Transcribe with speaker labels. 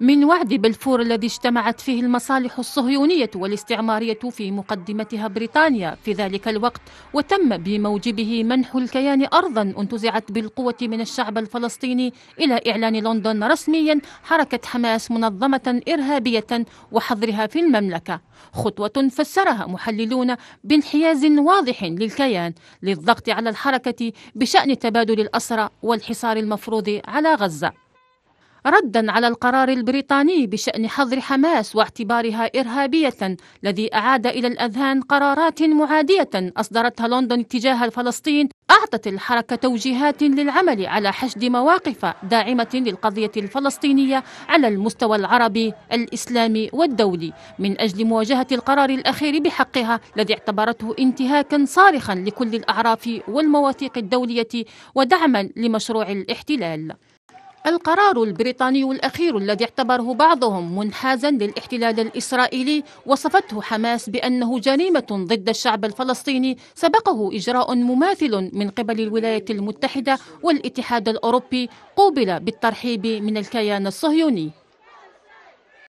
Speaker 1: من وعد بلفور الذي اجتمعت فيه المصالح الصهيونية والاستعمارية في مقدمتها بريطانيا في ذلك الوقت وتم بموجبه منح الكيان أرضا انتزعت بالقوة من الشعب الفلسطيني إلى إعلان لندن رسميا حركة حماس منظمة إرهابية وحظرها في المملكة خطوة فسرها محللون بانحياز واضح للكيان للضغط على الحركة بشأن تبادل الأسرى والحصار المفروض على غزة ردا على القرار البريطاني بشان حظر حماس واعتبارها ارهابيه الذي اعاد الى الاذهان قرارات معاديه اصدرتها لندن تجاه فلسطين اعطت الحركه توجيهات للعمل على حشد مواقف داعمه للقضيه الفلسطينيه على المستوى العربي الاسلامي والدولي من اجل مواجهه القرار الاخير بحقها الذي اعتبرته انتهاكا صارخا لكل الاعراف والمواثيق الدوليه ودعما لمشروع الاحتلال القرار البريطاني الأخير الذي اعتبره بعضهم منحازا للاحتلال الإسرائيلي وصفته حماس بأنه جريمة ضد الشعب الفلسطيني سبقه إجراء مماثل من قبل الولايات المتحدة والاتحاد الأوروبي قوبل بالترحيب من الكيان الصهيوني